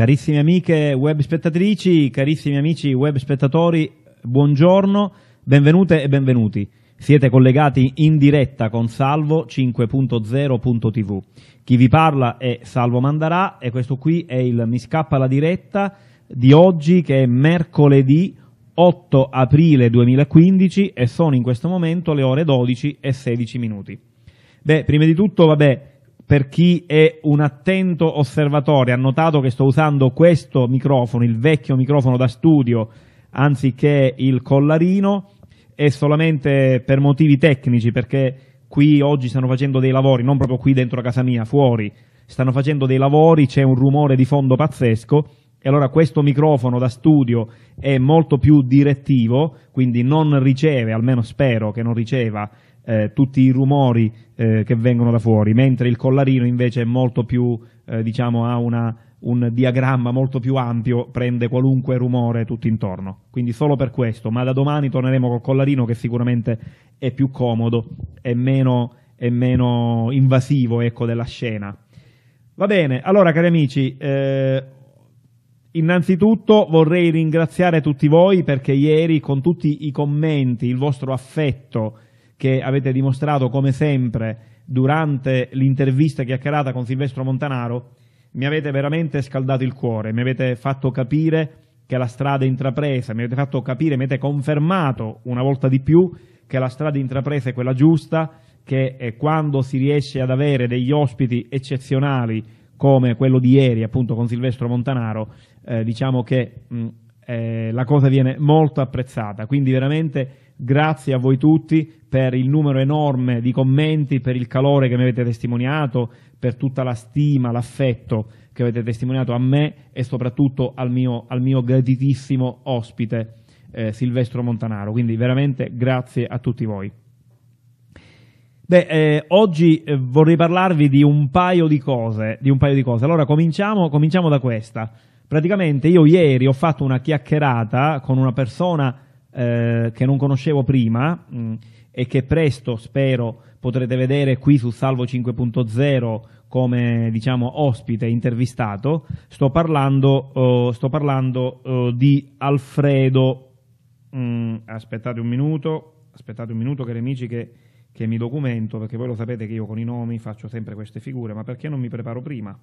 Carissime amiche web spettatrici, carissimi amici web spettatori, buongiorno, benvenute e benvenuti. Siete collegati in diretta con Salvo 5.0.tv. Chi vi parla è Salvo Mandarà e questo qui è il Mi scappa la diretta di oggi che è mercoledì 8 aprile 2015 e sono in questo momento le ore 12 e 16 minuti. Beh, prima di tutto, vabbè, per chi è un attento osservatore ha notato che sto usando questo microfono, il vecchio microfono da studio, anziché il collarino, è solamente per motivi tecnici, perché qui oggi stanno facendo dei lavori, non proprio qui dentro a casa mia, fuori, stanno facendo dei lavori, c'è un rumore di fondo pazzesco, e allora questo microfono da studio è molto più direttivo, quindi non riceve, almeno spero che non riceva, eh, tutti i rumori eh, che vengono da fuori, mentre il collarino invece è molto più, eh, diciamo, ha una, un diagramma molto più ampio, prende qualunque rumore tutto intorno. Quindi solo per questo, ma da domani torneremo col collarino che sicuramente è più comodo, è meno, è meno invasivo ecco, della scena. Va bene, allora cari amici, eh, Innanzitutto vorrei ringraziare tutti voi perché ieri con tutti i commenti, il vostro affetto, che avete dimostrato come sempre durante l'intervista chiacchierata con Silvestro Montanaro, mi avete veramente scaldato il cuore, mi avete fatto capire che la strada intrapresa, mi avete fatto capire, mi avete confermato una volta di più che la strada intrapresa è quella giusta, che eh, quando si riesce ad avere degli ospiti eccezionali come quello di ieri appunto con Silvestro Montanaro, eh, diciamo che mh, eh, la cosa viene molto apprezzata, quindi veramente Grazie a voi tutti per il numero enorme di commenti, per il calore che mi avete testimoniato, per tutta la stima, l'affetto che avete testimoniato a me e soprattutto al mio, al mio gratitissimo ospite eh, Silvestro Montanaro. Quindi veramente grazie a tutti voi. Beh, eh, oggi eh, vorrei parlarvi di un, cose, di un paio di cose, Allora, cominciamo, cominciamo da questa. Praticamente io ieri ho fatto una chiacchierata con una persona eh, che non conoscevo prima mh, mm, e che presto spero potrete vedere qui su Salvo 5.0 come diciamo, ospite intervistato. Sto parlando, oh, sto parlando oh, di Alfredo. Mm, aspettate un minuto, aspettate un minuto, cari amici, che, che mi documento perché voi lo sapete che io con i nomi faccio sempre queste figure, ma perché non mi preparo prima?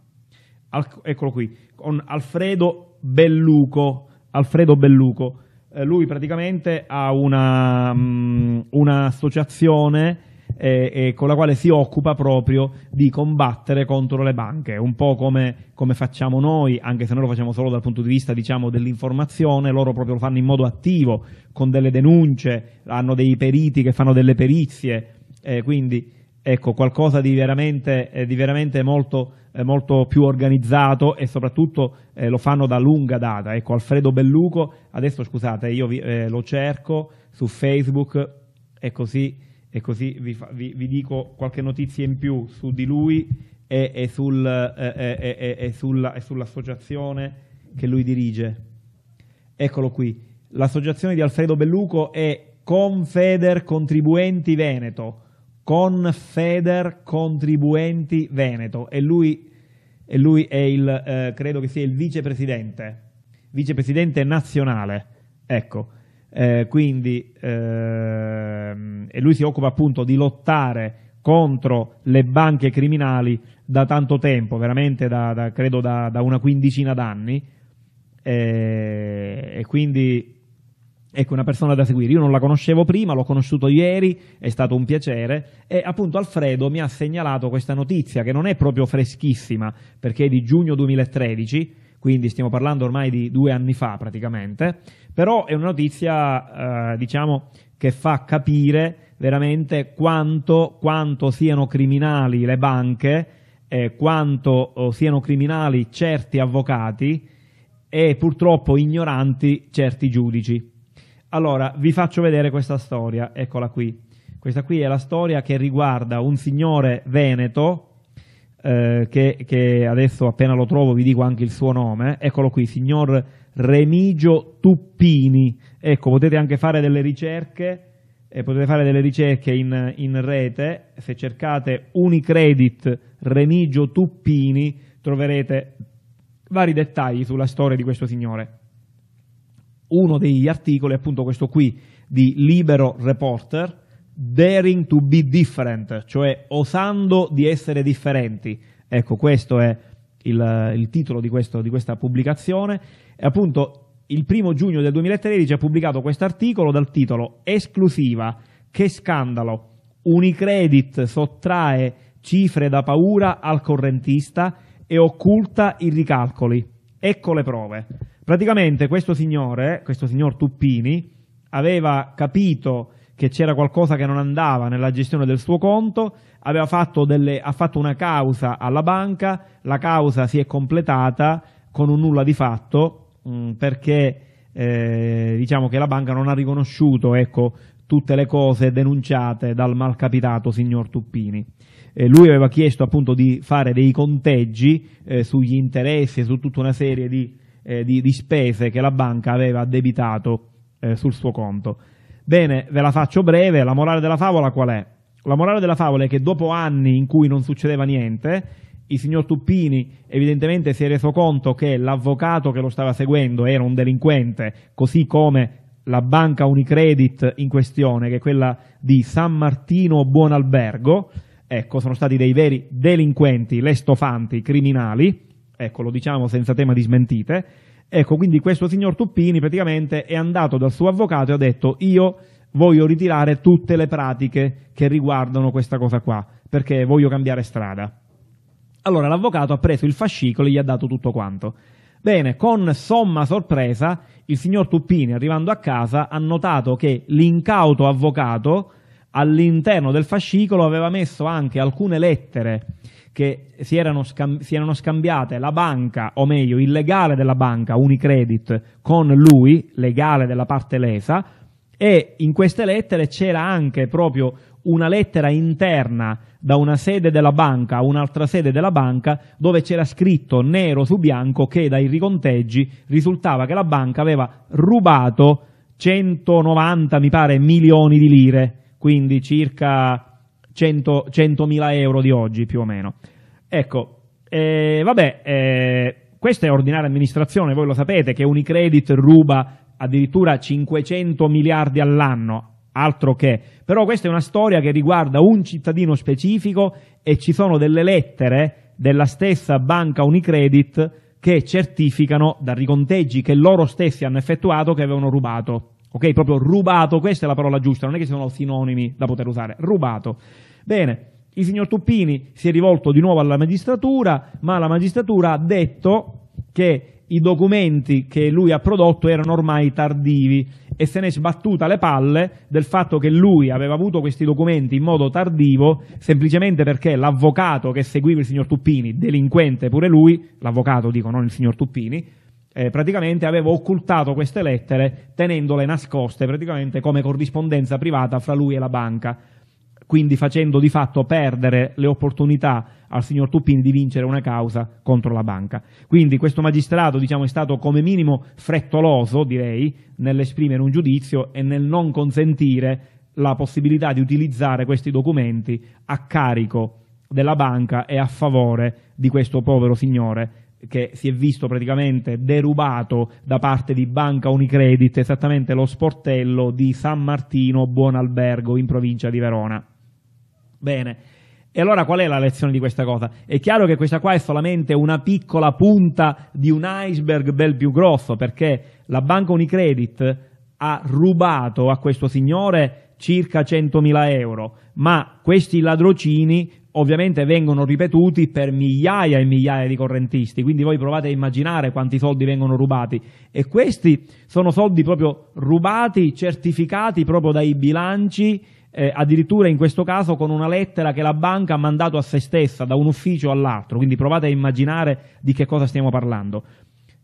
Al, eccolo qui, con Alfredo Belluco. Alfredo Belluco eh, lui praticamente ha una, um, mm, un'associazione eh, eh, con la quale si occupa proprio di combattere contro le banche, un po' come, come, facciamo noi, anche se noi lo facciamo solo dal punto di vista diciamo, dell'informazione, loro proprio lo fanno in modo attivo, con delle denunce, hanno dei periti che fanno delle perizie, eh, quindi ecco qualcosa di veramente, eh, di veramente molto eh, molto più organizzato e soprattutto eh, lo fanno da lunga data. Ecco, Alfredo Belluco, adesso scusate, io vi, eh, lo cerco su Facebook e così, e così vi, fa, vi, vi, dico qualche notizia in più su di lui e, e, sul, eh, eh, e sulla, sull'associazione che lui dirige. Eccolo qui. L'associazione di Alfredo Belluco è Confeder Contribuenti Veneto. Confeder Contribuenti Veneto e lui e lui è il, eh, credo che sia il vicepresidente, vicepresidente nazionale, ecco, eh, quindi, ehm, e lui si occupa appunto di lottare contro le banche criminali da tanto tempo, veramente da, da credo da, da, una quindicina d'anni, eh, e quindi ecco una persona da seguire. Io non la conoscevo prima, l'ho conosciuto ieri, è stato un piacere e appunto Alfredo mi ha segnalato questa notizia che non è proprio freschissima perché è di giugno 2013, quindi stiamo parlando ormai di due anni fa praticamente, però è una notizia eh, diciamo che fa capire veramente quanto, quanto siano criminali le banche, eh, quanto oh, siano criminali certi avvocati e purtroppo ignoranti certi giudici. Allora, vi faccio vedere questa storia, eccola qui. Questa qui è la storia che riguarda un signore veneto, eh, che, che, adesso appena lo trovo vi dico anche il suo nome, eccolo qui, signor Remigio Tuppini. Ecco, potete anche fare delle ricerche, eh, potete fare delle ricerche in, in rete, se cercate Unicredit Remigio Tuppini troverete vari dettagli sulla storia di questo signore uno degli articoli è appunto questo qui di Libero Reporter, Daring to be different, cioè osando di essere differenti. Ecco, questo è il, il titolo di, questo, di questa pubblicazione. E appunto il primo giugno del 2013 ha pubblicato questo articolo dal titolo Esclusiva, che scandalo, Unicredit sottrae cifre da paura al correntista e occulta i ricalcoli. Ecco le prove. Praticamente questo signore, questo signor Tuppini, aveva capito che c'era qualcosa che non andava nella gestione del suo conto, fatto delle, ha fatto una causa alla banca, la causa si è completata con un nulla di fatto mh, mm, perché eh, diciamo che la banca non ha riconosciuto ecco, tutte le cose denunciate dal malcapitato signor Tuppini. Eh, lui aveva chiesto appunto di fare dei conteggi eh, sugli interessi e su tutta una serie di eh, di, di, spese che la banca aveva debitato eh, sul suo conto. Bene, ve la faccio breve, la morale della favola qual è? La morale della favola è che dopo anni in cui non succedeva niente, il signor Tuppini evidentemente si è reso conto che l'avvocato che lo stava seguendo era un delinquente, così come la banca Unicredit in questione, che è quella di San Martino Buonalbergo, ecco, sono stati dei veri delinquenti, lestofanti, criminali, ecco, lo diciamo senza tema di smentite. Ecco, quindi questo signor Tuppini praticamente è andato dal suo avvocato e ha detto io voglio ritirare tutte le pratiche che riguardano questa cosa qua, perché voglio cambiare strada. Allora l'avvocato ha preso il fascicolo e gli ha dato tutto quanto. Bene, con somma sorpresa, il signor Tuppini, arrivando a casa, ha notato che l'incauto avvocato all'interno del fascicolo aveva messo anche alcune lettere che si erano, scambi- si erano, scambiate la banca, o meglio il legale della banca, Unicredit, con lui, legale della parte lesa, e in queste lettere c'era anche proprio una lettera interna da una sede della banca a un'altra sede della banca dove c'era scritto nero su bianco che dai riconteggi risultava che la banca aveva rubato 190 mi pare milioni di lire quindi circa 100, 100.000 euro di oggi più o meno. Ecco, eh, vabbè, eh, questa è ordinaria amministrazione, voi lo sapete che Unicredit ruba addirittura 500 miliardi all'anno, altro che. Però questa è una storia che riguarda un cittadino specifico e ci sono delle lettere della stessa banca Unicredit che certificano da riconteggi che loro stessi hanno effettuato che avevano rubato ok? Proprio rubato, questa è la parola giusta, non è che sono sinonimi da poter usare, rubato. Bene, il signor Tuppini si è rivolto di nuovo alla magistratura, ma la magistratura ha detto che i documenti che lui ha prodotto erano ormai tardivi e se ne è sbattuta le palle del fatto che lui aveva avuto questi documenti in modo tardivo semplicemente perché l'avvocato che seguiva il signor Tuppini, delinquente pure lui, l'avvocato dico non il signor Tuppini, eh, praticamente aveva occultato queste lettere tenendole nascoste praticamente come corrispondenza privata fra lui e la banca, quindi facendo di fatto perdere le opportunità al signor Tuppini di vincere una causa contro la banca. Quindi questo magistrato diciamo, è stato come minimo frettoloso, direi, nell'esprimere un giudizio e nel non consentire la possibilità di utilizzare questi documenti a carico della banca e a favore di questo povero signore che si è visto praticamente derubato da parte di Banca Unicredit esattamente lo sportello di San Martino Buonalbergo in provincia di Verona. Bene. E allora qual è la lezione di questa cosa? È chiaro che questa qua è solamente una piccola punta di un iceberg bel più grosso, perché la Banca Unicredit ha rubato a questo signore circa 100.000 euro, ma questi ladrocini ovviamente vengono ripetuti per migliaia e migliaia di correntisti, quindi voi provate a immaginare quanti soldi vengono rubati e questi sono soldi proprio rubati, certificati proprio dai bilanci, eh, addirittura in questo caso con una lettera che la banca ha mandato a se stessa da un ufficio all'altro, quindi provate a immaginare di che cosa stiamo parlando.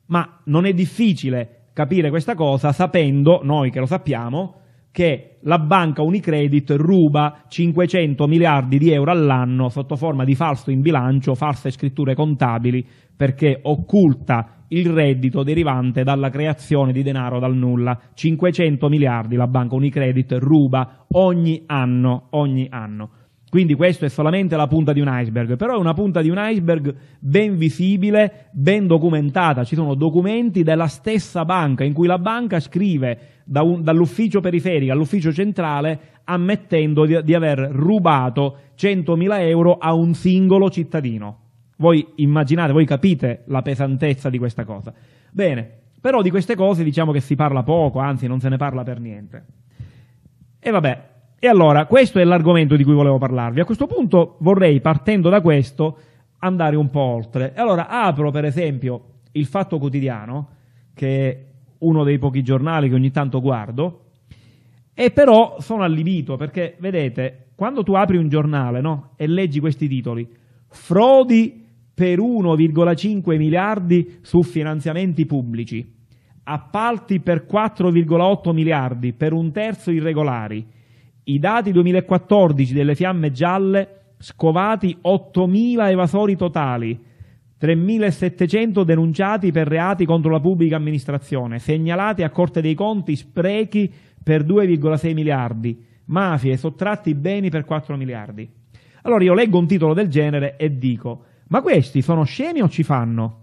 Ma non è difficile capire questa cosa sapendo, noi che lo sappiamo, che la banca Unicredit ruba 500 miliardi di euro all'anno sotto forma di falso in bilancio, false scritture contabili, perché occulta il reddito derivante dalla creazione di denaro dal nulla. 500 miliardi la banca Unicredit ruba ogni anno, ogni anno. Quindi questa è solamente la punta di un iceberg, però è una punta di un iceberg ben visibile, ben documentata. Ci sono documenti della stessa banca in cui la banca scrive da un, dall'ufficio periferico all'ufficio centrale ammettendo di, di aver rubato 100.000 euro a un singolo cittadino. Voi immaginate, voi capite la pesantezza di questa cosa. Bene, però di queste cose diciamo che si parla poco, anzi non se ne parla per niente. E vabbè, e allora questo è l'argomento di cui volevo parlarvi. A questo punto vorrei, partendo da questo, andare un po' oltre. E allora apro per esempio il Fatto Quotidiano, che uno dei pochi giornali che ogni tanto guardo, e però sono allibito perché, vedete, quando tu apri un giornale no, e leggi questi titoli, frodi per 1,5 miliardi su finanziamenti pubblici, appalti per 4,8 miliardi, per un terzo irregolari, i dati 2014 delle fiamme gialle, scovati 8.000 evasori totali, 3.700 denunciati per reati contro la pubblica amministrazione, segnalati a Corte dei Conti sprechi per 2,6 miliardi, mafie, sottratti beni per 4 miliardi. Allora io leggo un titolo del genere e dico, ma questi sono scemi o ci fanno?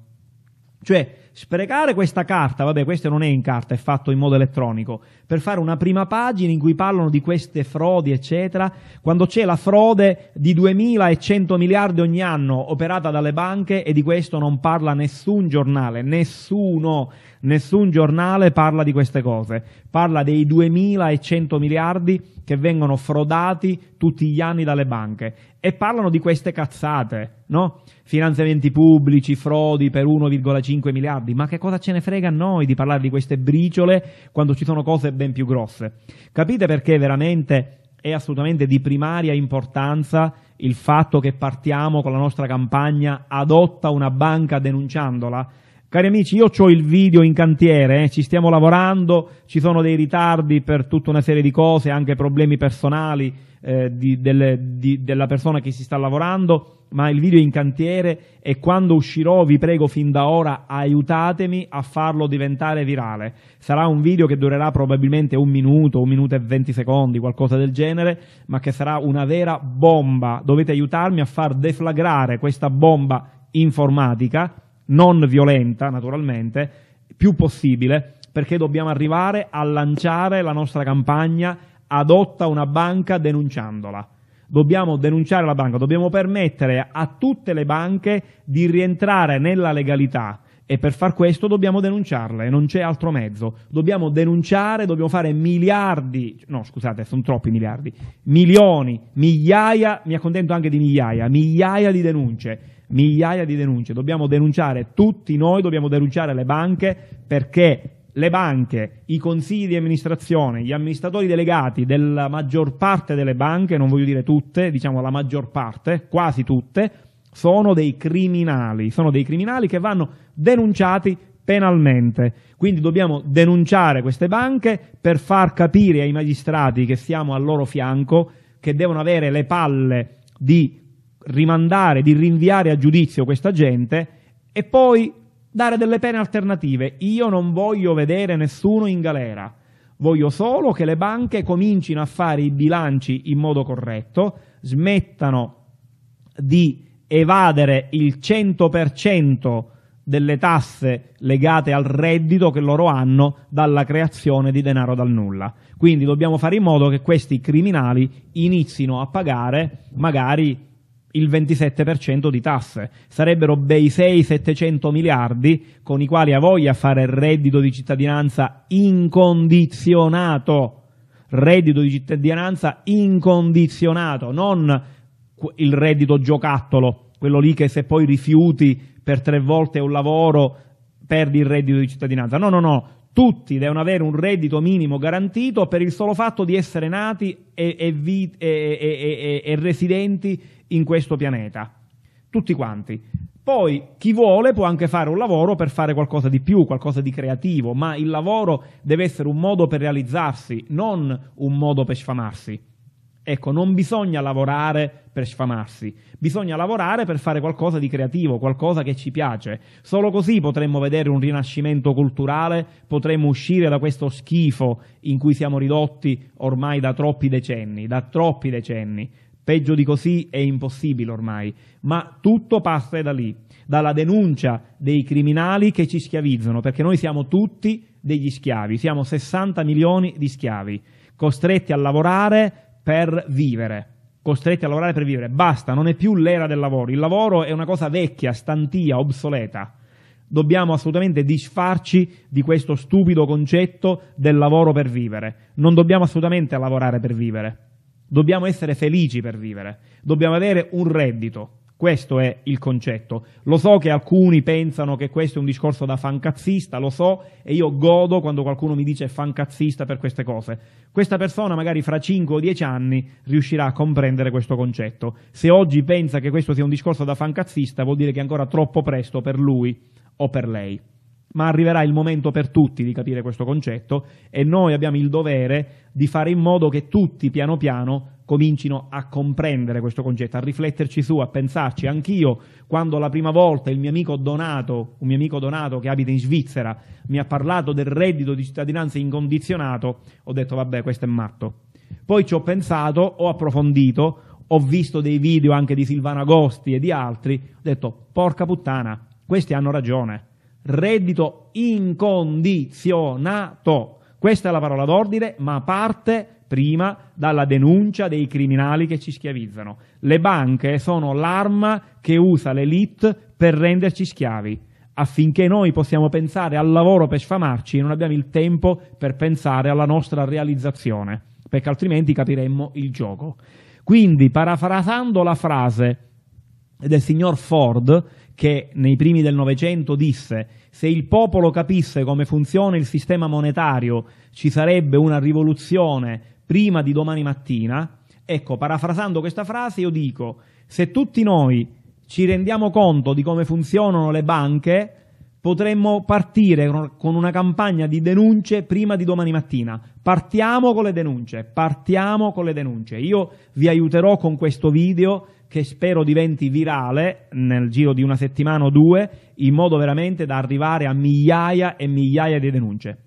Cioè, sprecare questa carta, vabbè questo non è in carta, è fatto in modo elettronico, per fare una prima pagina in cui parlano di queste frodi, eccetera, quando c'è la frode di 2100 miliardi ogni anno operata dalle banche e di questo non parla nessun giornale, nessuno. Nessun giornale parla di queste cose, parla dei 2.100 miliardi che vengono frodati tutti gli anni dalle banche e parlano di queste cazzate, no? Finanziamenti pubblici, frodi per 1,5 miliardi, ma che cosa ce ne frega a noi di parlare di queste briciole quando ci sono cose ben più grosse? Capite perché veramente è assolutamente di primaria importanza il fatto che partiamo con la nostra campagna adotta una banca denunciandola? Cari amici, io ho il video in cantiere, eh, ci stiamo lavorando, ci sono dei ritardi per tutta una serie di cose, anche problemi personali eh, di, delle, di, della persona che si sta lavorando, ma il video è in cantiere e quando uscirò vi prego fin da ora aiutatemi a farlo diventare virale. Sarà un video che durerà probabilmente un minuto, un minuto e venti secondi, qualcosa del genere, ma che sarà una vera bomba. Dovete aiutarmi a far deflagrare questa bomba informatica non violenta naturalmente, più possibile, perché dobbiamo arrivare a lanciare la nostra campagna adotta una banca denunciandola. Dobbiamo denunciare la banca, dobbiamo permettere a tutte le banche di rientrare nella legalità e per far questo dobbiamo denunciarle, non c'è altro mezzo. Dobbiamo denunciare, dobbiamo fare miliardi, no scusate, sono troppi miliardi, milioni, migliaia, mi accontento anche di migliaia, migliaia di denunce migliaia di denunce. Dobbiamo denunciare, tutti noi dobbiamo denunciare le banche perché le banche, i consigli di amministrazione, gli amministratori delegati della maggior parte delle banche, non voglio dire tutte, diciamo la maggior parte, quasi tutte, sono dei criminali, sono dei criminali che vanno denunciati penalmente. Quindi dobbiamo denunciare queste banche per far capire ai magistrati che siamo al loro fianco, che devono avere le palle di rimandare, di rinviare a giudizio questa gente e poi dare delle pene alternative. Io non voglio vedere nessuno in galera, voglio solo che le banche comincino a fare i bilanci in modo corretto, smettano di evadere il 100% delle tasse legate al reddito che loro hanno dalla creazione di denaro dal nulla. Quindi dobbiamo fare in modo che questi criminali inizino a pagare magari il 27% di tasse. Sarebbero bei 6-700 miliardi con i quali ha voglia fare reddito di cittadinanza incondizionato. Reddito di cittadinanza incondizionato, non il reddito giocattolo, quello lì che se poi rifiuti per tre volte un lavoro perdi il reddito di cittadinanza. No, no, no. Tutti devono avere un reddito minimo garantito per il solo fatto di essere nati e, e, vi, e, e residenti in questo pianeta. Tutti quanti. Poi chi vuole può anche fare un lavoro per fare qualcosa di più, qualcosa di creativo, ma il lavoro deve essere un modo per realizzarsi, non un modo per sfamarsi. Ecco, non bisogna lavorare per sfamarsi, bisogna lavorare per fare qualcosa di creativo, qualcosa che ci piace. Solo così potremmo vedere un rinascimento culturale, potremmo uscire da questo schifo in cui siamo ridotti ormai da troppi decenni, da troppi decenni. Peggio di così è impossibile ormai, ma tutto passa da lì, dalla denuncia dei criminali che ci schiavizzano, perché noi siamo tutti degli schiavi, siamo 60 milioni di schiavi, costretti a lavorare per vivere, costretti a lavorare per vivere. Basta, non è più l'era del lavoro, il lavoro è una cosa vecchia, stantia, obsoleta. Dobbiamo assolutamente disfarci di questo stupido concetto del lavoro per vivere. Non dobbiamo assolutamente lavorare per vivere. Dobbiamo essere felici per vivere, dobbiamo avere un reddito. Questo è il concetto. Lo so che alcuni pensano che questo è un discorso da fancazzista, lo so, e io godo quando qualcuno mi dice fancazzista per queste cose. Questa persona magari fra 5 o 10 anni riuscirà a comprendere questo concetto. Se oggi pensa che questo sia un discorso da fancazzista, vuol dire che è ancora troppo presto per lui o per lei ma arriverà il momento per tutti di capire questo concetto e noi abbiamo il dovere di fare in modo che tutti piano piano comincino a comprendere questo concetto, a rifletterci su, a pensarci. Anch'io, quando la prima volta il mio amico Donato, un mio amico Donato che abita in Svizzera, mi ha parlato del reddito di cittadinanza incondizionato, ho detto vabbè, questo è matto. Poi ci ho pensato, ho approfondito, ho visto dei video anche di Silvano Agosti e di altri, ho detto porca puttana, questi hanno ragione reddito incondizionato. Questa è la parola d'ordine, ma parte prima dalla denuncia dei criminali che ci schiavizzano. Le banche sono l'arma che usa l'elite per renderci schiavi. Affinché noi possiamo pensare al lavoro per sfamarci, e non abbiamo il tempo per pensare alla nostra realizzazione, perché altrimenti capiremmo il gioco. Quindi, parafrasando la frase del signor Ford, che nei primi del Novecento disse se il popolo capisse come funziona il sistema monetario ci sarebbe una rivoluzione prima di domani mattina, ecco, parafrasando questa frase io dico se tutti noi ci rendiamo conto di come funzionano le banche, potremmo partire con una campagna di denunce prima di domani mattina. Partiamo con le denunce, partiamo con le denunce. Io vi aiuterò con questo video che spero diventi virale nel giro di una settimana o due, in modo veramente da arrivare a migliaia e migliaia di denunce.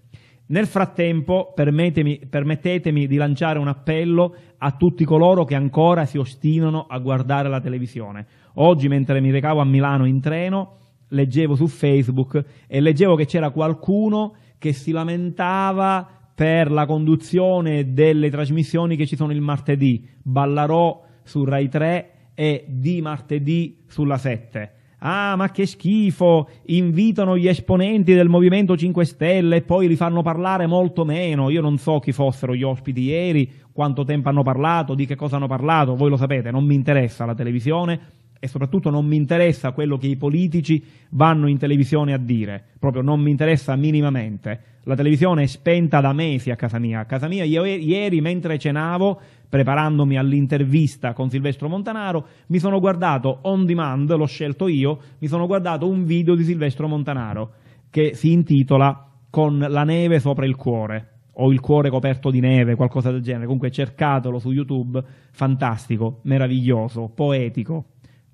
Nel frattempo permettetemi di lanciare un appello a tutti coloro che ancora si ostinano a guardare la televisione. Oggi mentre mi recavo a Milano in treno leggevo su Facebook e leggevo che c'era qualcuno che si lamentava per la conduzione delle trasmissioni che ci sono il martedì. Ballarò su Rai 3 è di martedì sulla 7. Ah, ma che schifo! Invitano gli esponenti del Movimento 5 Stelle e poi li fanno parlare molto meno. Io non so chi fossero gli ospiti ieri, quanto tempo hanno parlato, di che cosa hanno parlato, voi lo sapete, non mi interessa la televisione e soprattutto non mi interessa quello che i politici vanno in televisione a dire, proprio non mi interessa minimamente. La televisione è spenta da mesi a casa mia. A casa mia ieri, mentre cenavo preparandomi all'intervista con Silvestro Montanaro, mi sono guardato on demand, l'ho scelto io, mi sono guardato un video di Silvestro Montanaro che si intitola Con la neve sopra il cuore o il cuore coperto di neve, qualcosa del genere. Comunque cercatelo su YouTube, fantastico, meraviglioso, poetico,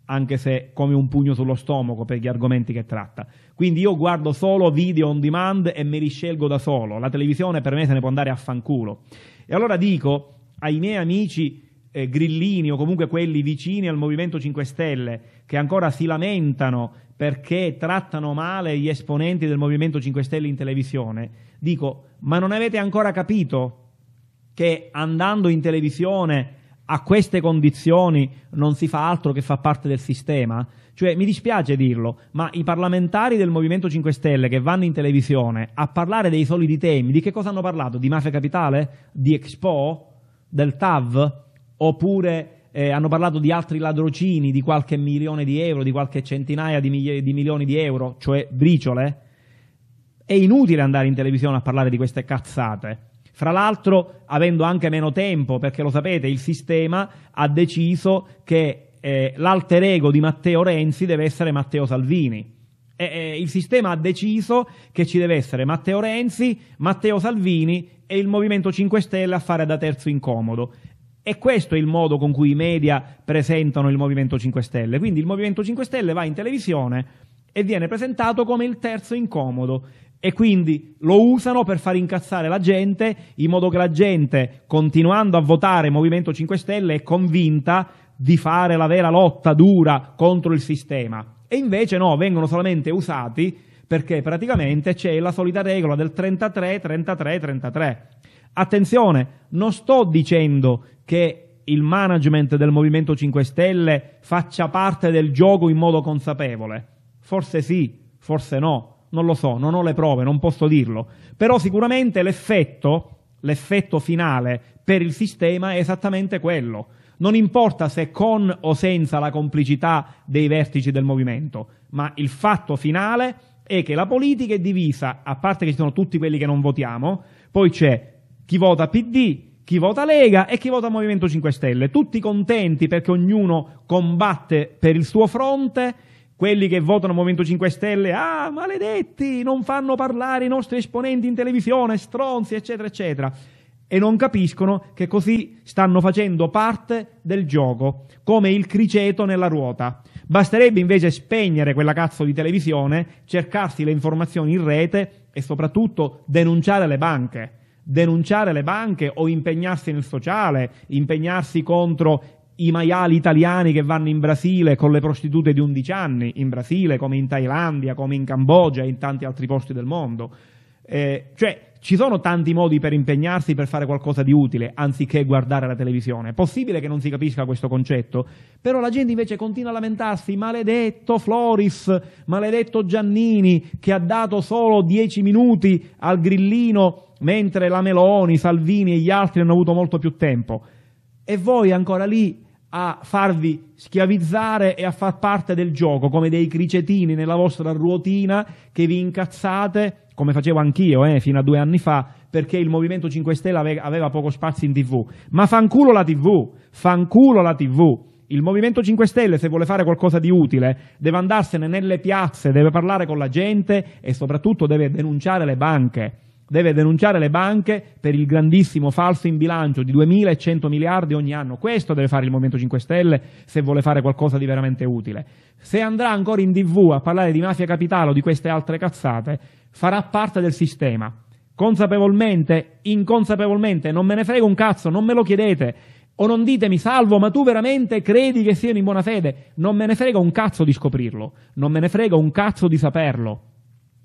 anche se come un pugno sullo stomaco per gli argomenti che tratta. Quindi io guardo solo video on demand e me li scelgo da solo. La televisione per me se ne può andare a fanculo. E allora dico ai miei amici eh, grillini o comunque quelli vicini al Movimento 5 Stelle che ancora si lamentano perché trattano male gli esponenti del Movimento 5 Stelle in televisione, dico, ma non avete ancora capito che andando in televisione a queste condizioni non si fa altro che fa parte del sistema? Cioè, mi dispiace dirlo, ma i parlamentari del Movimento 5 Stelle che vanno in televisione a parlare dei soliti temi, di che cosa hanno parlato? Di mafia capitale? Di Expo? del TAV, oppure eh, hanno parlato di altri ladrocini di qualche milione di euro, di qualche centinaia di, miglia- di milioni di euro, cioè briciole. È inutile andare in televisione a parlare di queste cazzate. Fra l'altro, avendo anche meno tempo, perché lo sapete, il sistema ha deciso che eh, l'alter ego di Matteo Renzi deve essere Matteo Salvini eh, il sistema ha deciso che ci deve essere Matteo Renzi, Matteo Salvini e il Movimento 5 Stelle a fare da terzo incomodo. E questo è il modo con cui i media presentano il Movimento 5 Stelle. Quindi il Movimento 5 Stelle va in televisione e viene presentato come il terzo incomodo e quindi lo usano per far incazzare la gente in modo che la gente, continuando a votare Movimento 5 Stelle, è convinta di fare la vera lotta dura contro il sistema. E invece no, vengono solamente usati perché praticamente c'è la solita regola del 33, 33, 33. Attenzione, non sto dicendo che il management del Movimento 5 Stelle faccia parte del gioco in modo consapevole. Forse sì, forse no, non lo so, non ho le prove, non posso dirlo. Però sicuramente l'effetto, l'effetto finale per il sistema è esattamente quello non importa se con o senza la complicità dei vertici del movimento, ma il fatto finale è che la politica è divisa, a parte che ci sono tutti quelli che non votiamo, poi c'è chi vota PD, chi vota Lega e chi vota Movimento 5 Stelle, tutti contenti perché ognuno combatte per il suo fronte. Quelli che votano Movimento 5 Stelle, ah, maledetti, non fanno parlare i nostri esponenti in televisione, stronzi, eccetera, eccetera e non capiscono che così stanno facendo parte del gioco, come il criceto nella ruota. Basterebbe invece spegnere quella cazzo di televisione, cercarsi le informazioni in rete e soprattutto denunciare le banche. Denunciare le banche o impegnarsi nel sociale, impegnarsi contro i maiali italiani che vanno in Brasile con le prostitute di 11 anni, in Brasile come in Thailandia, come in Cambogia e in tanti altri posti del mondo. Eh, cioè, ci sono tanti modi per impegnarsi per fare qualcosa di utile anziché guardare la televisione. È possibile che non si capisca questo concetto, però la gente invece continua a lamentarsi, maledetto Floris, maledetto Giannini che ha dato solo dieci minuti al grillino mentre la Meloni, Salvini e gli altri hanno avuto molto più tempo. E voi ancora lì a farvi schiavizzare e a far parte del gioco come dei cricetini nella vostra ruotina che vi incazzate come facevo anch'io eh, fino a due anni fa, perché il Movimento 5 Stelle aveva, aveva poco spazio in tv. Ma fanculo la tv, fanculo la tv. Il Movimento 5 Stelle, se vuole fare qualcosa di utile, deve andarsene nelle piazze, deve parlare con la gente e soprattutto deve denunciare le banche deve denunciare le banche per il grandissimo falso in bilancio di 2.100 miliardi ogni anno. Questo deve fare il Movimento 5 Stelle se vuole fare qualcosa di veramente utile. Se andrà ancora in tv a parlare di mafia capitale o di queste altre cazzate, farà parte del sistema. Consapevolmente, inconsapevolmente, non me ne frego un cazzo, non me lo chiedete. O non ditemi, salvo, ma tu veramente credi che siano in buona fede? Non me ne frega un cazzo di scoprirlo, non me ne frega un cazzo di saperlo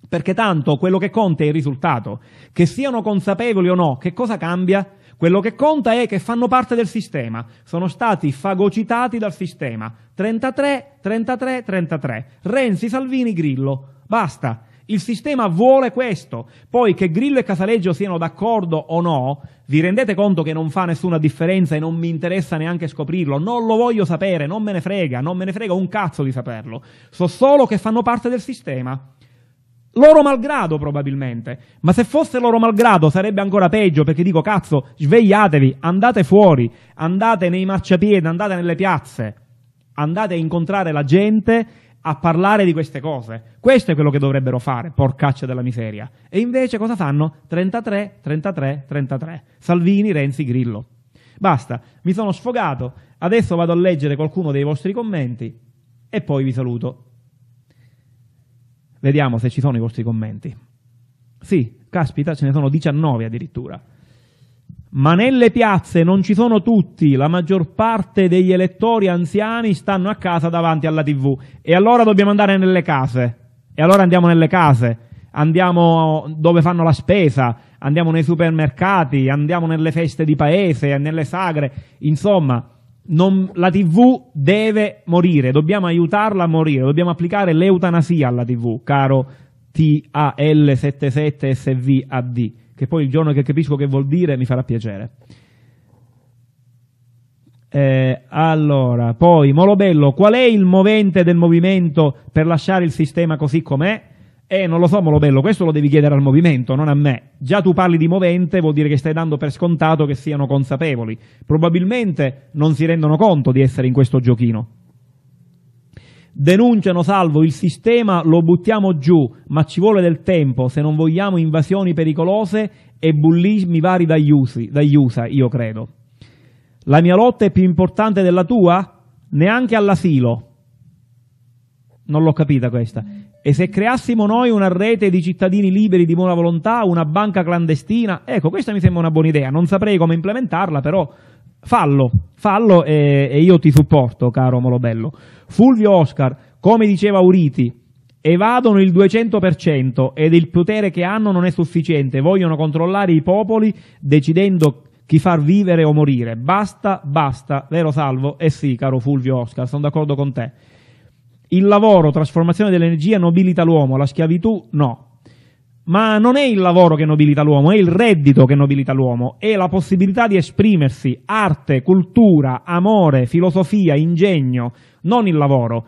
perché tanto quello che conta è il risultato. Che siano consapevoli o no, che cosa cambia? Quello che conta è che fanno parte del sistema, sono stati fagocitati dal sistema. 33, 33, 33. Renzi, Salvini, Grillo. Basta. Il sistema vuole questo. Poi che Grillo e Casaleggio siano d'accordo o no, vi rendete conto che non fa nessuna differenza e non mi interessa neanche scoprirlo. Non lo voglio sapere, non me ne frega, non me ne frega un cazzo di saperlo. So solo che fanno parte del sistema loro malgrado probabilmente, ma se fosse loro malgrado sarebbe ancora peggio perché dico cazzo, svegliatevi, andate fuori, andate nei marciapiedi, andate nelle piazze, andate a incontrare la gente a parlare di queste cose. Questo è quello che dovrebbero fare, porcaccia della miseria. E invece cosa fanno? 33, 33, 33. Salvini, Renzi, Grillo. Basta, mi sono sfogato, adesso vado a leggere qualcuno dei vostri commenti e poi vi saluto. Vediamo se ci sono i vostri commenti. Sì, caspita, ce ne sono 19 addirittura. Ma nelle piazze non ci sono tutti, la maggior parte degli elettori anziani stanno a casa davanti alla TV. E allora dobbiamo andare nelle case. E allora andiamo nelle case, andiamo dove fanno la spesa, andiamo nei supermercati, andiamo nelle feste di paese, nelle sagre, insomma, non, la TV deve morire, dobbiamo aiutarla a morire, dobbiamo applicare l'eutanasia alla TV, caro TAL77SVAD, che poi il giorno che capisco che vuol dire mi farà piacere. Eh, allora, poi Molobello, qual è il movente del movimento per lasciare il sistema così com'è? Eh, non lo so, Molo Bello, questo lo devi chiedere al movimento, non a me. Già tu parli di movente, vuol dire che stai dando per scontato che siano consapevoli. Probabilmente non si rendono conto di essere in questo giochino. Denunciano, salvo, il sistema lo buttiamo giù, ma ci vuole del tempo se non vogliamo invasioni pericolose e bullismi vari dagli, usi, dagli USA, io credo. La mia lotta è più importante della tua? Neanche all'asilo. Non l'ho capita questa. E se creassimo noi una rete di cittadini liberi di buona volontà, una banca clandestina, ecco, questa mi sembra una buona idea. Non saprei come implementarla, però fallo, fallo e, e io ti supporto, caro Molobello. Fulvio Oscar, come diceva Uriti, evadono il 200% ed il potere che hanno non è sufficiente, vogliono controllare i popoli decidendo chi far vivere o morire. Basta, basta, vero Salvo? Eh sì, caro Fulvio Oscar, sono d'accordo con te. Il lavoro, trasformazione dell'energia, nobilita l'uomo, la schiavitù no. Ma non è il lavoro che nobilita l'uomo, è il reddito che nobilita l'uomo, è la possibilità di esprimersi, arte, cultura, amore, filosofia, ingegno, non il lavoro.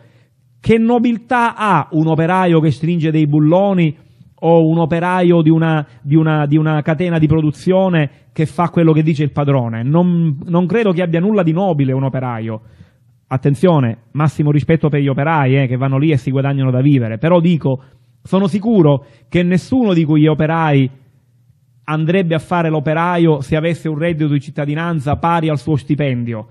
Che nobiltà ha un operaio che stringe dei bulloni o un operaio di una, di una, di una catena di produzione che fa quello che dice il padrone? Non, non credo che abbia nulla di nobile un operaio attenzione, massimo rispetto per gli operai eh, che vanno lì e si guadagnano da vivere, però dico, sono sicuro che nessuno di quegli operai andrebbe a fare l'operaio se avesse un reddito di cittadinanza pari al suo stipendio.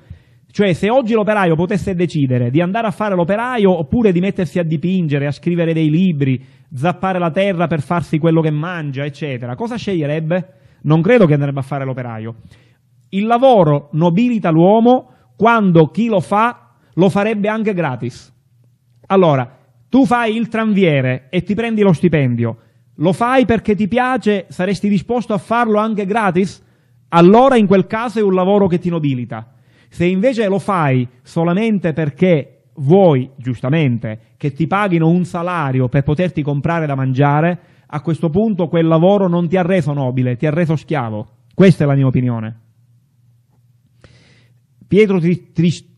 Cioè, se oggi l'operaio potesse decidere di andare a fare l'operaio oppure di mettersi a dipingere, a scrivere dei libri, zappare la terra per farsi quello che mangia, eccetera, cosa sceglierebbe? Non credo che andrebbe a fare l'operaio. Il lavoro nobilita l'uomo quando chi lo fa lo farebbe anche gratis. Allora, tu fai il tranviere e ti prendi lo stipendio, lo fai perché ti piace, saresti disposto a farlo anche gratis? Allora in quel caso è un lavoro che ti nobilita. Se invece lo fai solamente perché vuoi, giustamente, che ti paghino un salario per poterti comprare da mangiare, a questo punto quel lavoro non ti ha reso nobile, ti ha reso schiavo. Questa è la mia opinione. Pietro Tristano.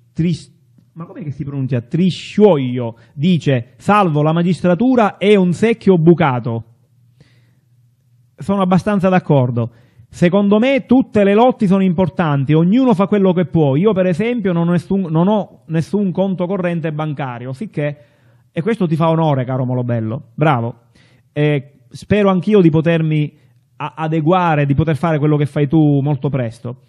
Tri, tri, ma com'è che si pronuncia? Trisciuoglio dice salvo la magistratura è un secchio bucato. Sono abbastanza d'accordo. Secondo me tutte le lotti sono importanti, ognuno fa quello che può. Io per esempio non ho nessun, non ho nessun conto corrente bancario, sicché, e questo ti fa onore caro Molobello, bravo. E spero anch'io di potermi adeguare, di poter fare quello che fai tu molto presto.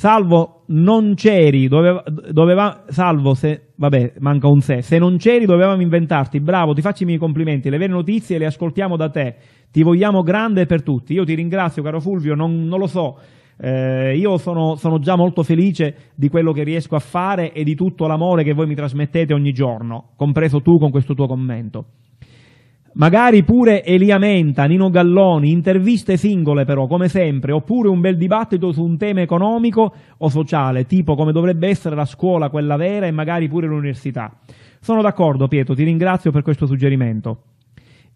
Salvo non c'eri, doveva, doveva, salvo se, vabbè, manca un se, se non c'eri dovevamo inventarti, bravo, ti faccio i miei complimenti, le vere notizie le ascoltiamo da te, ti vogliamo grande per tutti, io ti ringrazio caro Fulvio, non, non lo so, eh, io sono, sono, già molto felice di quello che riesco a fare e di tutto l'amore che voi mi trasmettete ogni giorno, compreso tu con questo tuo commento magari pure Elia Menta, Nino Galloni, interviste singole però, come sempre, oppure un bel dibattito su un tema economico o sociale, tipo come dovrebbe essere la scuola quella vera e magari pure l'università. Sono d'accordo Pietro, ti ringrazio per questo suggerimento.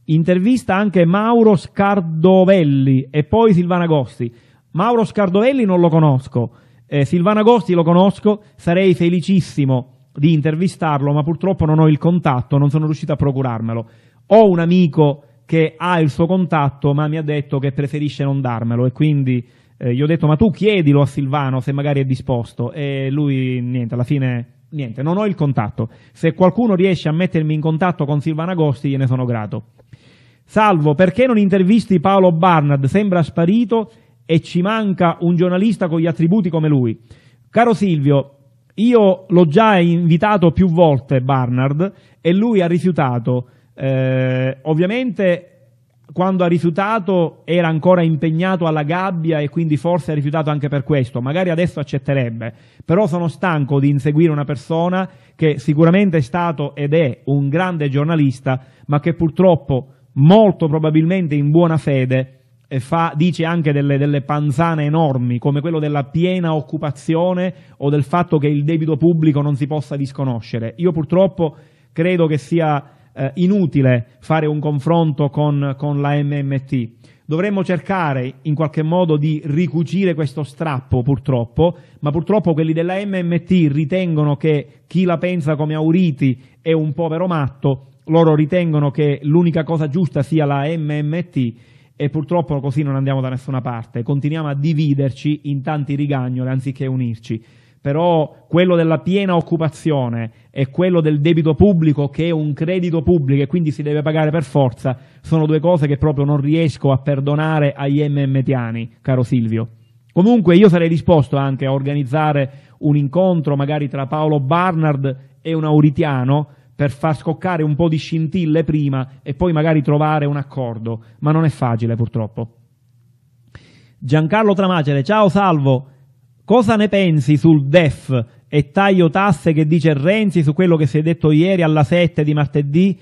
Intervista anche Mauro Scardovelli e poi Silvana Gosti. Mauro Scardovelli non lo conosco, eh, Silvana Gosti lo conosco, sarei felicissimo di intervistarlo, ma purtroppo non ho il contatto, non sono riuscito a procurarmelo ho un amico che ha il suo contatto ma mi ha detto che preferisce non darmelo e quindi eh, gli ho detto ma tu chiedilo a Silvano se magari è disposto e lui niente, alla fine niente, non ho il contatto. Se qualcuno riesce a mettermi in contatto con Silvano Agosti gliene sono grato. Salvo, perché non intervisti Paolo Barnard? Sembra sparito e ci manca un giornalista con gli attributi come lui. Caro Silvio, io l'ho già invitato più volte Barnard e lui ha rifiutato eh, ovviamente quando ha rifiutato era ancora impegnato alla gabbia e quindi forse ha rifiutato anche per questo, magari adesso accetterebbe, però sono stanco di inseguire una persona che sicuramente è stato ed è un grande giornalista, ma che purtroppo molto probabilmente in buona fede eh, fa, dice anche delle, delle panzane enormi, come quello della piena occupazione o del fatto che il debito pubblico non si possa disconoscere. Io purtroppo credo che sia eh, inutile fare un confronto con, con la MMT. Dovremmo cercare in qualche modo di ricucire questo strappo, purtroppo, ma purtroppo quelli della MMT ritengono che chi la pensa come Auriti è un povero matto, loro ritengono che l'unica cosa giusta sia la MMT e purtroppo così non andiamo da nessuna parte, continuiamo a dividerci in tanti rigagnoli anziché unirci però quello della piena occupazione e quello del debito pubblico che è un credito pubblico e quindi si deve pagare per forza, sono due cose che proprio non riesco a perdonare agli MMTiani, caro Silvio. Comunque io sarei disposto anche a organizzare un incontro magari tra Paolo Barnard e un auritiano per far scoccare un po' di scintille prima e poi magari trovare un accordo, ma non è facile purtroppo. Giancarlo Tramacere, ciao Salvo. Cosa ne pensi sul DEF e taglio tasse che dice Renzi su quello che si è detto ieri alla 7 di martedì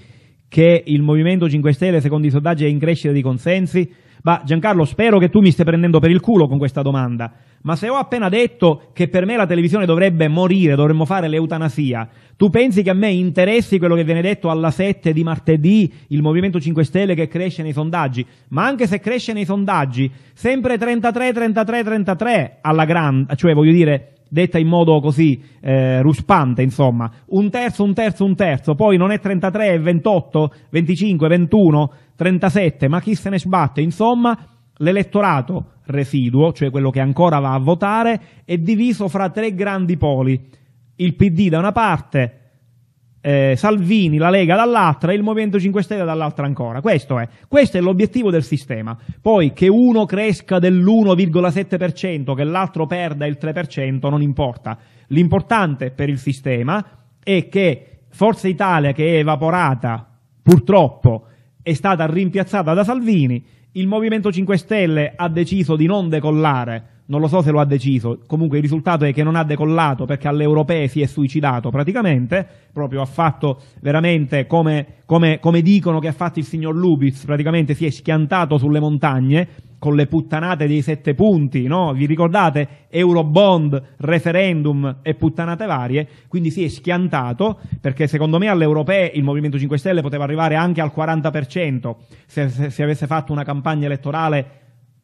che il Movimento 5 Stelle secondo i sondaggi è in crescita di consensi? Bah, Giancarlo, spero che tu mi stia prendendo per il culo con questa domanda, ma se ho appena detto che per me la televisione dovrebbe morire, dovremmo fare l'eutanasia, tu pensi che a me interessi quello che viene detto alla 7 di martedì, il Movimento 5 Stelle che cresce nei sondaggi? Ma anche se cresce nei sondaggi, sempre 33, 33, 33 alla grande, cioè voglio dire, detta in modo così eh, ruspante, insomma, un terzo, un terzo, un terzo, poi non è 33, è 28, 25, 21, 37, ma chi se ne sbatte, insomma, l'elettorato residuo, cioè quello che ancora va a votare, è diviso fra tre grandi poli. Il PD da una parte, eh, Salvini, la Lega dall'altra e il Movimento 5 Stelle dall'altra ancora. Questo è, questo è l'obiettivo del sistema. Poi che uno cresca dell'1,7%, che l'altro perda il 3%, non importa. L'importante per il sistema è che Forza Italia, che è evaporata, purtroppo, è stata rimpiazzata da Salvini, il Movimento 5 Stelle ha deciso di non decollare non lo so se lo ha deciso, comunque il risultato è che non ha decollato perché alle europee si è suicidato praticamente, proprio ha fatto veramente come, come, come dicono che ha fatto il signor Lubitz, praticamente si è schiantato sulle montagne con le puttanate dei sette punti, no? vi ricordate? Eurobond, referendum e puttanate varie, quindi si è schiantato perché secondo me alle europee il Movimento 5 Stelle poteva arrivare anche al 40% se, se, se avesse fatto una campagna elettorale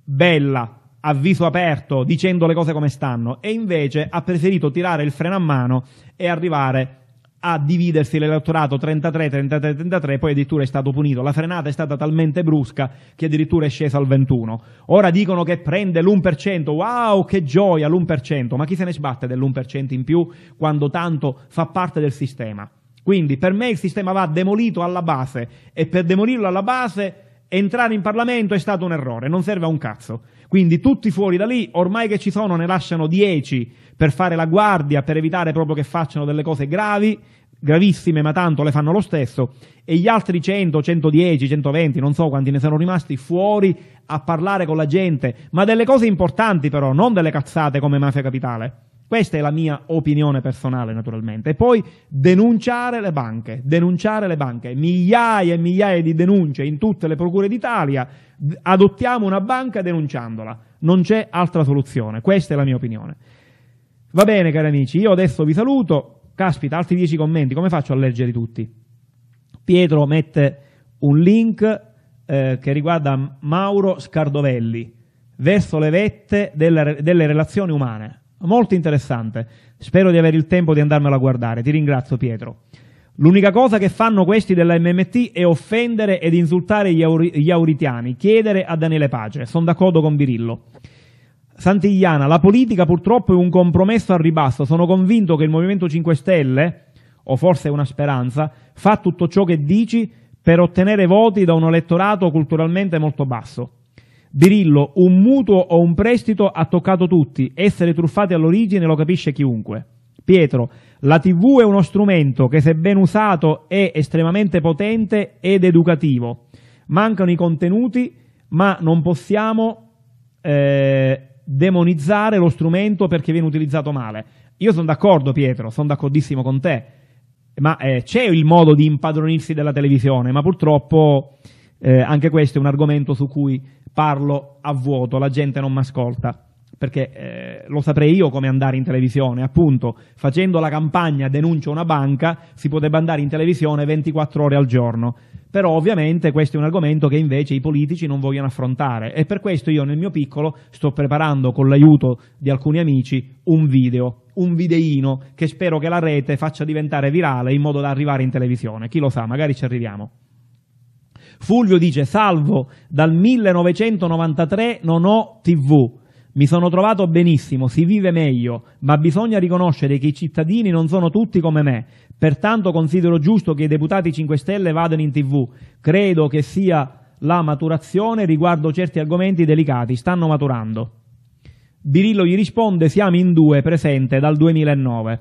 bella, a viso aperto, dicendo le cose come stanno, e invece ha preferito tirare il freno a mano e arrivare a dividersi l'elettorato 33-33-33, poi addirittura è stato punito. La frenata è stata talmente brusca che addirittura è scesa al 21. Ora dicono che prende l'1%, wow che gioia l'1%, ma chi se ne sbatte dell'1% in più quando tanto fa parte del sistema? Quindi per me il sistema va demolito alla base e per demolirlo alla base entrare in Parlamento è stato un errore, non serve a un cazzo. Quindi tutti fuori da lì, ormai che ci sono ne lasciano 10 per fare la guardia, per evitare proprio che facciano delle cose gravi, gravissime, ma tanto le fanno lo stesso, e gli altri 100, 110, 120, non so quanti ne sono rimasti fuori a parlare con la gente, ma delle cose importanti però, non delle cazzate come Mafia Capitale. Questa è la mia opinione personale, naturalmente. E poi denunciare le banche, denunciare le banche, migliaia e migliaia di denunce in tutte le procure d'Italia, adottiamo una banca denunciandola, non c'è altra soluzione, questa è la mia opinione. Va bene, cari amici, io adesso vi saluto, caspita, altri dieci commenti, come faccio a leggerli tutti? Pietro mette un link eh, che riguarda Mauro Scardovelli, verso le vette delle, delle relazioni umane molto interessante. Spero di avere il tempo di andarmelo a guardare. Ti ringrazio Pietro. L'unica cosa che fanno questi della MMT è offendere ed insultare gli, aur- gli auritiani, chiedere a Daniele Pace. Sono d'accordo con Birillo. Santigliana, la politica purtroppo è un compromesso al ribasso. Sono convinto che il Movimento 5 Stelle, o forse è una speranza, fa tutto ciò che dici per ottenere voti da un elettorato culturalmente molto basso. Birillo, un mutuo o un prestito ha toccato tutti, essere truffati all'origine lo capisce chiunque. Pietro, la TV è uno strumento che se ben usato è estremamente potente ed educativo. Mancano i contenuti, ma non possiamo eh, demonizzare lo strumento perché viene utilizzato male. Io sono d'accordo Pietro, sono d'accordissimo con te, ma eh, c'è il modo di impadronirsi della televisione, ma purtroppo eh, anche questo è un argomento su cui parlo a vuoto, la gente non mi ascolta perché eh, lo saprei io come andare in televisione, appunto, facendo la campagna denuncio una banca, si potrebbe andare in televisione 24 ore al giorno. Però ovviamente questo è un argomento che invece i politici non vogliono affrontare e per questo io nel mio piccolo sto preparando con l'aiuto di alcuni amici un video, un videino che spero che la rete faccia diventare virale in modo da arrivare in televisione. Chi lo sa, magari ci arriviamo. Fulvio dice, salvo, dal 1993 non ho tv. Mi sono trovato benissimo, si vive meglio, ma bisogna riconoscere che i cittadini non sono tutti come me. Pertanto considero giusto che i deputati 5 Stelle vadano in tv. Credo che sia la maturazione riguardo certi argomenti delicati. Stanno maturando. Birillo gli risponde, siamo in due, presente dal 2009.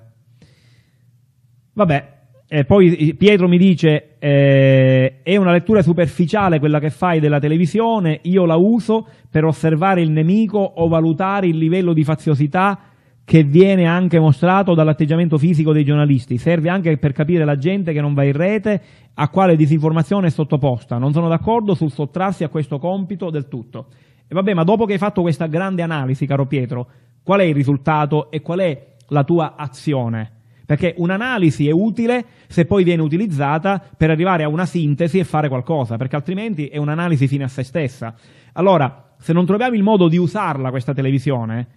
Vabbè, e eh, poi eh, Pietro mi dice eh, è una lettura superficiale quella che fai della televisione, io la uso per osservare il nemico o valutare il livello di faziosità che viene anche mostrato dall'atteggiamento fisico dei giornalisti, serve anche per capire la gente che non va in rete a quale disinformazione è sottoposta. Non sono d'accordo sul sottrarsi a questo compito del tutto. E vabbè, ma dopo che hai fatto questa grande analisi, caro Pietro, qual è il risultato e qual è la tua azione? perché un'analisi è utile se poi viene utilizzata per arrivare a una sintesi e fare qualcosa, perché altrimenti è un'analisi fine a se stessa. Allora, se non troviamo il modo di usarla questa televisione,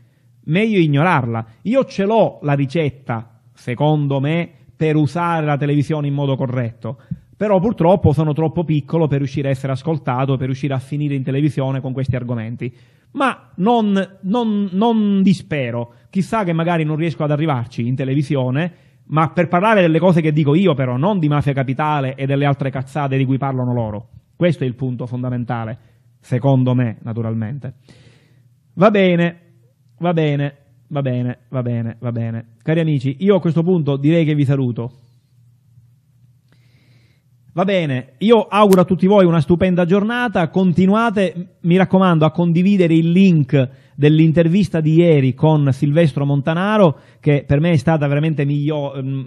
meglio ignorarla. Io ce l'ho la ricetta, secondo me, per usare la televisione in modo corretto però purtroppo sono troppo piccolo per riuscire a essere ascoltato, per riuscire a finire in televisione con questi argomenti ma non, non, non dispero. Chissà che magari non riesco ad arrivarci in televisione, ma per parlare delle cose che dico io però, non di Mafia Capitale e delle altre cazzate di cui parlano loro. Questo è il punto fondamentale, secondo me, naturalmente. Va bene, va bene, va bene, va bene, va bene. Cari amici, io a questo punto direi che vi saluto. Va bene, io auguro a tutti voi una stupenda giornata, continuate, mi raccomando, a condividere il link dell'intervista di ieri con Silvestro Montanaro, che per me è stata veramente migliore mm,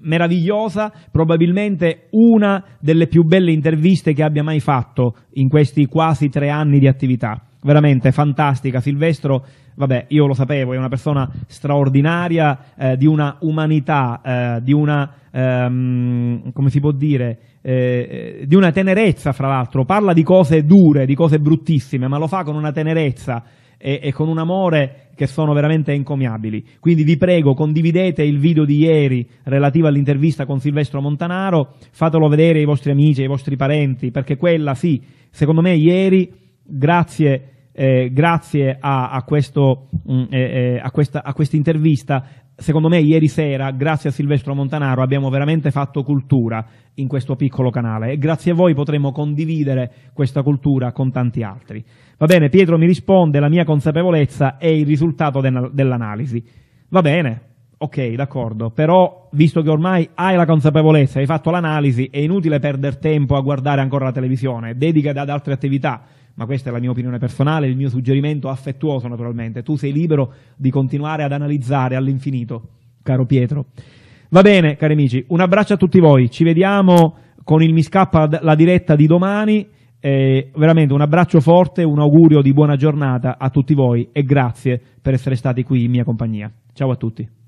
meravigliosa, probabilmente una delle più belle interviste che abbia mai fatto in questi quasi tre anni di attività veramente fantastica. Silvestro, vabbè, io lo sapevo, è una persona straordinaria, eh, di una umanità, eh, di una, ehm, come si può dire, eh, di una tenerezza, fra l'altro. Parla di cose dure, di cose bruttissime, ma lo fa con una tenerezza e, e con un amore che sono veramente encomiabili. Quindi vi prego, condividete il video di ieri relativo all'intervista con Silvestro Montanaro, fatelo vedere ai vostri amici, ai vostri parenti, perché quella sì, secondo me ieri grazie eh, grazie a, a, questo, mh, mm, eh, eh, a, questa, a questa intervista, secondo me ieri sera, grazie a Silvestro Montanaro, abbiamo veramente fatto cultura in questo piccolo canale e grazie a voi potremo condividere questa cultura con tanti altri. Va bene, Pietro mi risponde, la mia consapevolezza è il risultato de dell'analisi. Va bene, ok, d'accordo, però visto che ormai hai la consapevolezza, hai fatto l'analisi, è inutile perdere tempo a guardare ancora la televisione, dedica ad altre attività ma questa è la mia opinione personale, il mio suggerimento affettuoso naturalmente, tu sei libero di continuare ad analizzare all'infinito, caro Pietro. Va bene, cari amici, un abbraccio a tutti voi, ci vediamo con il Mi Scappa la diretta di domani, eh, veramente un abbraccio forte, un augurio di buona giornata a tutti voi e grazie per essere stati qui in mia compagnia. Ciao a tutti.